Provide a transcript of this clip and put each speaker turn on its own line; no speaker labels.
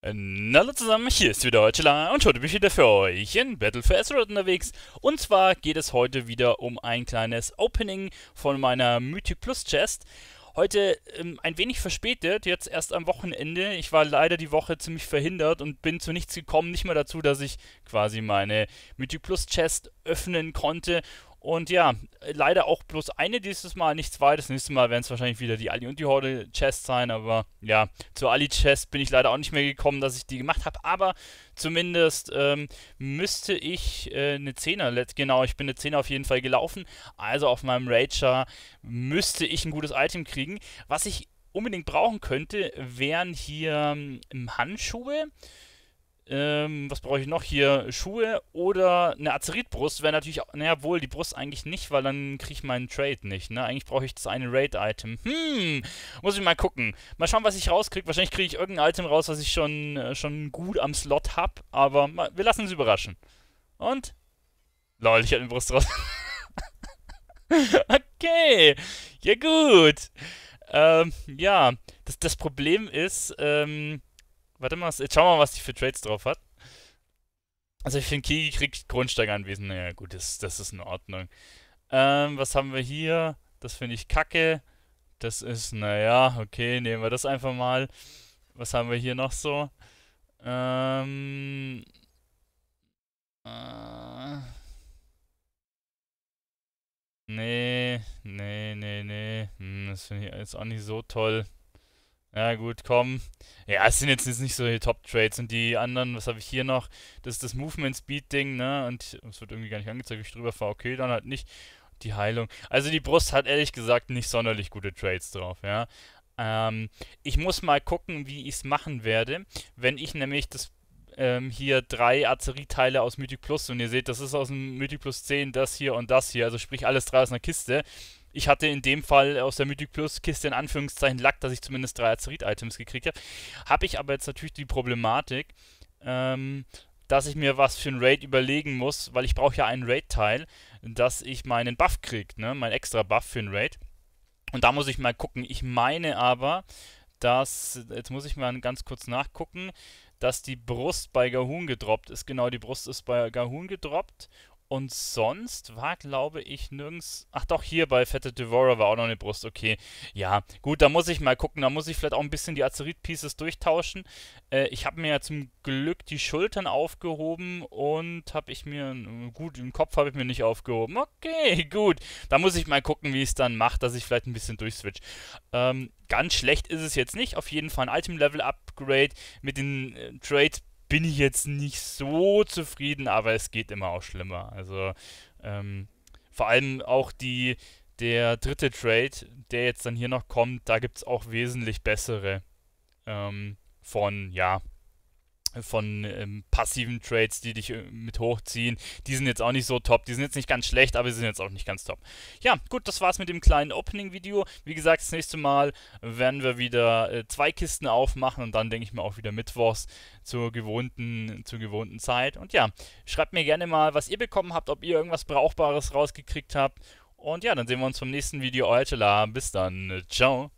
Hallo zusammen, hier ist wieder Heutschela und heute bin ich wieder für euch in Battle for Azeroth unterwegs. Und zwar geht es heute wieder um ein kleines Opening von meiner Mythic Plus Chest. Heute ähm, ein wenig verspätet, jetzt erst am Wochenende. Ich war leider die Woche ziemlich verhindert und bin zu nichts gekommen, nicht mal dazu, dass ich quasi meine Mythic Plus Chest öffnen konnte und ja, leider auch bloß eine dieses Mal, nicht zwei. Das nächste Mal werden es wahrscheinlich wieder die Ali und die Horde Chest sein, aber ja, zur Ali Chest bin ich leider auch nicht mehr gekommen, dass ich die gemacht habe. Aber zumindest ähm, müsste ich äh, eine Zehner, genau, ich bin eine Zehner auf jeden Fall gelaufen. Also auf meinem Rager müsste ich ein gutes Item kriegen. Was ich unbedingt brauchen könnte, wären hier ähm, Handschuhe. Ähm, was brauche ich noch hier? Schuhe oder eine Azeritbrust wäre natürlich auch. Naja, wohl, die Brust eigentlich nicht, weil dann kriege ich meinen Trade nicht, ne? Eigentlich brauche ich das eine Raid-Item. Hm, muss ich mal gucken. Mal schauen, was ich rauskriege. Wahrscheinlich kriege ich irgendein Item raus, was ich schon, äh, schon gut am Slot habe, aber mal, wir lassen es überraschen. Und? Lol, ich habe eine Brust raus. okay, ja gut. Ähm, ja, das, das Problem ist, ähm, Warte mal, jetzt schauen wir mal, was die für Trades drauf hat. Also ich finde, Kiki kriegt Grundsteig Naja, gut, das, das ist in Ordnung. Ähm, was haben wir hier? Das finde ich kacke. Das ist, naja, okay, nehmen wir das einfach mal. Was haben wir hier noch so? Ähm. Äh, nee, nee, nee, nee. Hm, das finde ich jetzt auch nicht so toll. Ja, gut, komm. Ja, es sind jetzt nicht so die Top-Trades. Und die anderen, was habe ich hier noch? Das ist das Movement-Speed-Ding, ne? Und es wird irgendwie gar nicht angezeigt, ich drüber fahre. Okay, dann halt nicht. Die Heilung. Also die Brust hat ehrlich gesagt nicht sonderlich gute Trades drauf, ja. Ähm, ich muss mal gucken, wie ich es machen werde. Wenn ich nämlich das ähm, hier drei Artillerieteile aus Mythic Plus, und ihr seht, das ist aus dem Mythic Plus 10, das hier und das hier, also sprich alles drei aus einer Kiste. Ich hatte in dem Fall aus der Mythic Plus Kiste in Anführungszeichen Lack, dass ich zumindest drei Azerit-Items gekriegt habe. Habe ich aber jetzt natürlich die Problematik, ähm, dass ich mir was für ein Raid überlegen muss, weil ich brauche ja einen Raid-Teil, dass ich meinen Buff kriege, ne? mein extra Buff für ein Raid. Und da muss ich mal gucken. Ich meine aber, dass, jetzt muss ich mal ganz kurz nachgucken, dass die Brust bei Gahun gedroppt ist. Genau, die Brust ist bei Gahun gedroppt und sonst war, glaube ich, nirgends. Ach doch, hier bei Fette Devora war auch noch eine Brust. Okay. Ja, gut, da muss ich mal gucken. Da muss ich vielleicht auch ein bisschen die Azerit-Pieces durchtauschen. Äh, ich habe mir ja zum Glück die Schultern aufgehoben und habe ich mir. Gut, im Kopf habe ich mir nicht aufgehoben. Okay, gut. Da muss ich mal gucken, wie ich es dann mache, dass ich vielleicht ein bisschen durchswitch. Ähm, ganz schlecht ist es jetzt nicht. Auf jeden Fall ein Item-Level-Upgrade mit den äh, Trades bin ich jetzt nicht so zufrieden, aber es geht immer auch schlimmer. Also ähm, vor allem auch die, der dritte Trade, der jetzt dann hier noch kommt, da gibt es auch wesentlich bessere ähm, von, ja, von ähm, passiven Trades, die dich äh, mit hochziehen. Die sind jetzt auch nicht so top. Die sind jetzt nicht ganz schlecht, aber sie sind jetzt auch nicht ganz top. Ja, gut, das war's mit dem kleinen Opening-Video. Wie gesagt, das nächste Mal werden wir wieder äh, zwei Kisten aufmachen und dann denke ich mal auch wieder mittwochs zur gewohnten, zur gewohnten Zeit. Und ja, schreibt mir gerne mal, was ihr bekommen habt, ob ihr irgendwas Brauchbares rausgekriegt habt. Und ja, dann sehen wir uns beim nächsten Video. Euer Tela. Bis dann. Ciao.